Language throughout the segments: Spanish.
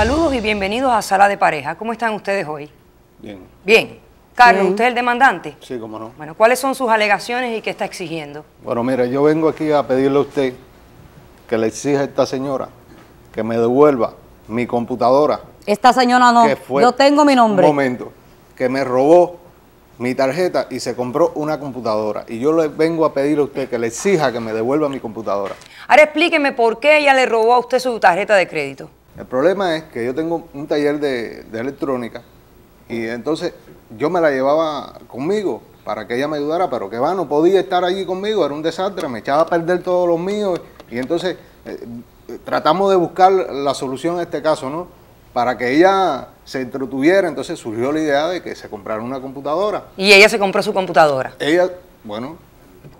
Saludos y bienvenidos a Sala de Pareja. ¿Cómo están ustedes hoy? Bien. Bien. Carlos, ¿usted es el demandante? Sí, cómo no. Bueno, ¿cuáles son sus alegaciones y qué está exigiendo? Bueno, mira, yo vengo aquí a pedirle a usted que le exija a esta señora que me devuelva mi computadora. Esta señora no, yo tengo mi nombre. Un momento, que me robó mi tarjeta y se compró una computadora. Y yo le vengo a pedirle a usted que le exija que me devuelva mi computadora. Ahora explíqueme por qué ella le robó a usted su tarjeta de crédito. El problema es que yo tengo un taller de, electrónica y entonces yo me la llevaba conmigo para que ella me ayudara, pero que va, no podía estar allí conmigo, era un desastre, me echaba a perder todos los míos y entonces eh, tratamos de buscar la solución a este caso, ¿no? Para que ella se entretuviera, entonces surgió la idea de que se comprara una computadora. ¿Y ella se compró su computadora? Ella, bueno.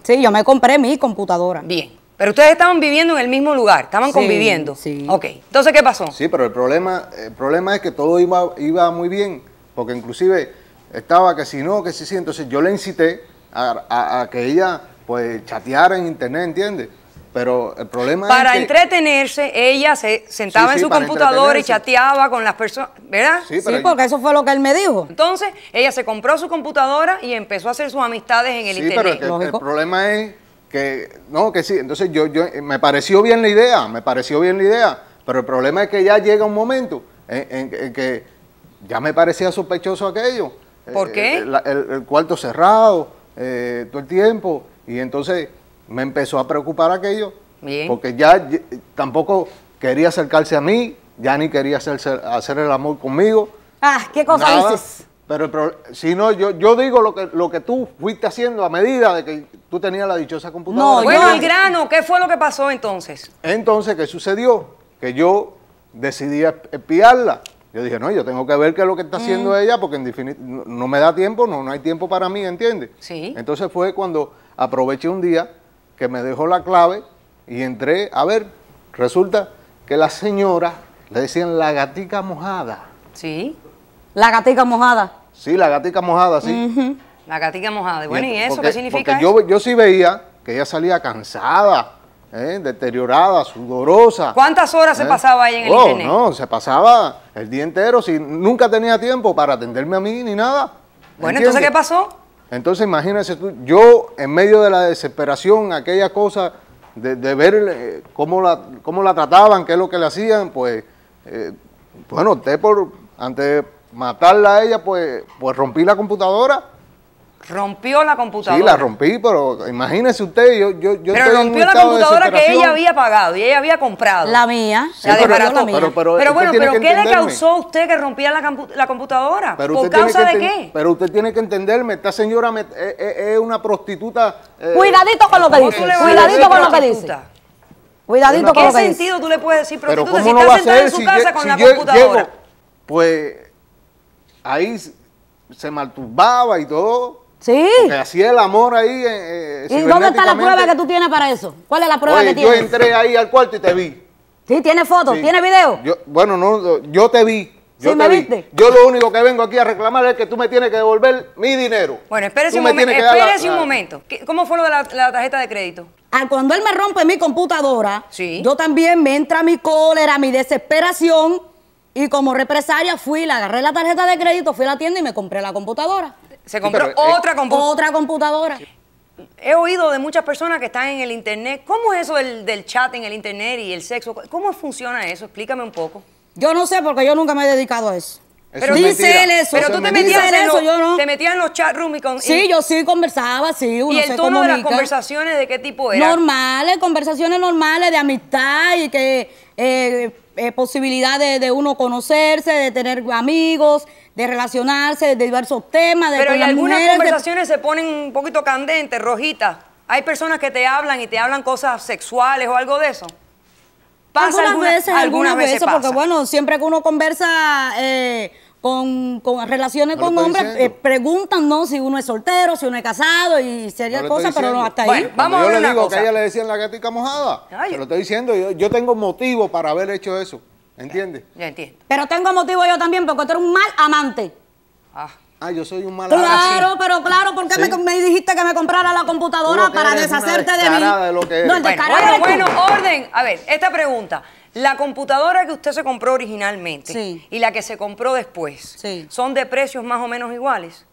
Sí, yo me compré mi computadora. Bien. Pero ustedes estaban viviendo en el mismo lugar, estaban conviviendo. Sí. Ok, entonces, ¿qué pasó? Sí, pero el problema, el problema es que todo iba, iba muy bien, porque inclusive estaba que si no, que si sí, entonces yo le incité a, que ella pues chateara en internet, ¿entiendes? Pero el problema para es que, entretenerse, ella se sentaba en su computadora y chateaba con las personas, ¿verdad? Sí, porque eso fue lo que él me dijo. Entonces, ella se compró su computadora y empezó a hacer sus amistades en el sí, Pero el, problema es que no, que sí. Entonces yo, yo eh, me pareció bien la idea, me pareció bien la idea, pero el problema es que ya llega un momento en, que ya me parecía sospechoso aquello. Eh, ¿Por qué? Eh, el, cuarto cerrado, todo el tiempo, y entonces me empezó a preocupar aquello, porque ya tampoco quería acercarse a mí, ya ni quería hacer el amor conmigo. Ah, qué cosa dices. Pero, si no, yo, yo digo lo que, lo que tú fuiste haciendo a medida de que tú tenías la dichosa computadora. No, bueno, el grano, ¿qué fue lo que pasó entonces? Entonces, ¿qué sucedió? Que yo decidí espiarla. Yo dije, no, yo tengo que ver qué es lo que está haciendo mm. ella porque en no, me da tiempo, no, no hay tiempo para mí, ¿entiendes? Sí. Entonces fue cuando aproveché un día que me dejó la clave y entré a ver. Resulta que la señora le decían la gatica mojada. Sí. La gatica mojada. Sí, la gatica mojada, sí. La gatica mojada. Bueno, ¿y, eso qué significa? Porque Yo, yo sí veía que ella salía cansada. ¿eh? deteriorada, sudorosa. ¿Cuántas horas se ¿Eh? pasaba ahí en el oh, internet? No, se pasaba el día entero, si nunca tenía tiempo para atenderme a mí ni nada. Bueno, entonces ¿qué pasó? Entonces imagínese tú, yo en medio de la desesperación, aquella cosa de, ver eh, cómo, la, cómo la trataban, qué es lo que le hacían, pues, bueno, usted por, ante matarla a ella, pues, pues, rompí la computadora. ¿Rompió la computadora? Sí, la rompí, pero imagínese usted, yo, yo, yo Pero rompió la computadora que ella había pagado y ella había comprado. La mía. la de Pero, bueno, ¿pero qué le causó a usted que rompiera la, computadora? Pero ¿Por causa de qué? Pero usted tiene que entenderme, esta señora eh, eh, es una prostituta... Eh, cuidadito con lo que dice, cuidadito con lo que dice. Cuidadito con lo que dice. ¿Qué sentido tú le puedes decir prostituta si está sentada en su casa con la computadora? Pues ahí se malturbaba y todo. Sí. Porque hacía el amor ahí. Eh, eh, ¿Y dónde está la prueba que tú tienes para eso? ¿Cuál es la prueba que tienes? Yo entré ahí al cuarto y te vi. Sí, tiene fotos, tiene video. bueno, no, yo te vi. Yo sí, me viste. Yo lo único que vengo aquí a reclamar es que tú me tienes que devolver mi dinero. Bueno, espérese un, momento. espérese un momento. ¿Cómo fue lo de la, tarjeta de crédito? Ah, cuando él me rompe mi computadora, yo también me entra mi cólera, mi desesperación y como represaria fui, agarré la tarjeta de crédito, fui a la tienda y me compré la computadora. Se compró eh, otra, computadora? otra computadora. He oído de muchas personas que están en el internet. ¿Cómo es eso del, del, chat en el internet y el sexo? ¿Cómo funciona eso? Explícame un poco. Yo no sé porque yo nunca me he dedicado a eso. pero, dice Pero tú te metías, en eso, yo no. te metías en los chat rooms y con, Sí, yo sí conversaba, sí. ¿Y el tono de las conversaciones de qué tipo era? Normales, conversaciones normales de amistad y que eh, eh, posibilidad de, uno conocerse, de tener amigos, de relacionarse, de diversos temas. De Pero en algunas conversaciones se ponen un poquito candentes, rojitas. Hay personas que te hablan y te hablan cosas sexuales o algo de eso. Pasa algunas, veces, algunas, porque bueno, siempre que uno conversa... Eh, con, con relaciones con hombres, eh, preguntan ¿no? si uno es soltero, si uno es casado y serias no cosas, pero no hasta ahí. vamos yo a le digo que a ella le decían la gatica mojada, lo estoy diciendo, yo, yo, tengo motivo para haber hecho eso, ¿entiendes? ya entiendo. Pero tengo motivo yo también, porque tú eres un mal amante. Ah. Ah, yo soy un mal amante. Claro, pero claro, ¿por qué me, me, dijiste que me comprara la computadora para deshacerte de mí? De lo que No, el bueno, bueno, orden. A ver, esta pregunta. La computadora que usted se compró originalmente y la que se compró después, ¿son de precios más o menos iguales?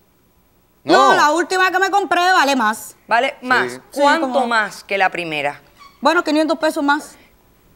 No. la última que me compré vale más. Vale más. ¿Cuánto más que la primera? Bueno, 500 pesos más.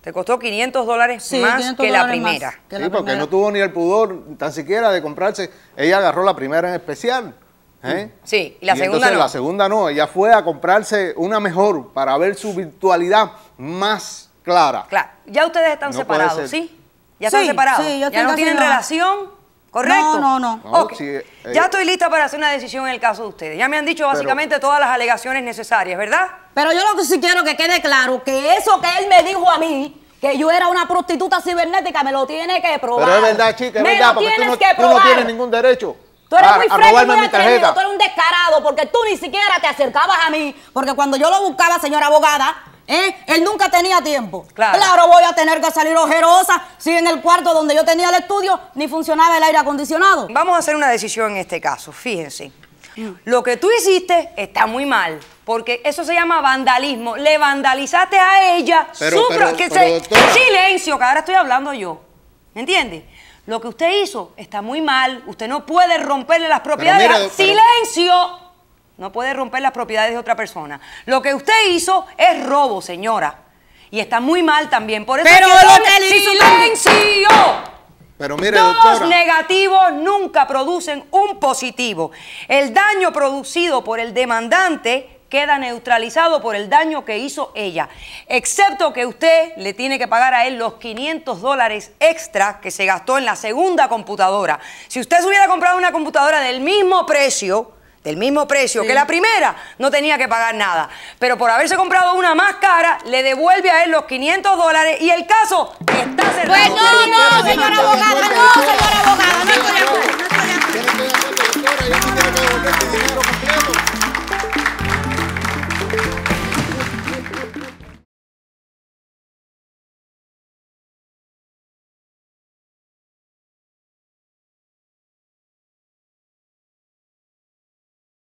Te costó 500 dólares más que la primera. sí, porque no tuvo ni el pudor tan siquiera de comprarse. Ella agarró la primera en especial. ¿eh? Sí, y la segunda entonces, La segunda no. Ella fue a comprarse una mejor para ver su virtualidad más clara. Claro. Ya ustedes están separados, ¿sí? Ya están separados. Sí, yo ya no tienen relación. ¿Correcto? No, no, no. Eh, ya estoy lista para hacer una decisión en el caso de ustedes. Ya me han dicho básicamente todas las alegaciones necesarias, ¿verdad? Pero yo lo que sí quiero que quede claro, que eso que él me dijo a mí, que yo era una prostituta cibernética, me lo tiene que probar. Pero es verdad, chica, es me verdad, porque tú no, tú no tienes ningún derecho. Tú eres muy fresco, tú eres un descarado, porque tú ni siquiera te acercabas a mí, porque cuando yo lo buscaba, señora abogada, ¿Eh? Él nunca tenía tiempo. Claro. voy a tener que salir ojerosa si en el cuarto donde yo tenía el estudio ni funcionaba el aire acondicionado. Vamos a hacer una decisión en este caso, fíjense. Lo que tú hiciste está muy mal, porque eso se llama vandalismo. Le vandalizaste a ella. Pero, su pero, que Silencio, que ahora estoy hablando yo. ¿Me entiendes? Lo que usted hizo está muy mal. Usted no puede romperle las propiedades. Silencio. No puede romper las propiedades de otra persona. Lo que usted hizo es robo, señora. Y está muy mal también. Por eso Pero lo Pero mire, Dos negativos nunca producen un positivo. El daño producido por el demandante queda neutralizado por el daño que hizo ella, excepto que usted le tiene que pagar a él los 500 dólares extra que se gastó en la segunda computadora. Si usted se hubiera comprado una computadora del mismo precio, del mismo precio que la primera, no tenía que pagar nada. Pero por haberse comprado una más cara, le devuelve a él los 500 dólares y el caso está cerrado. Pues no, no, señora abogada, no, señora abogada,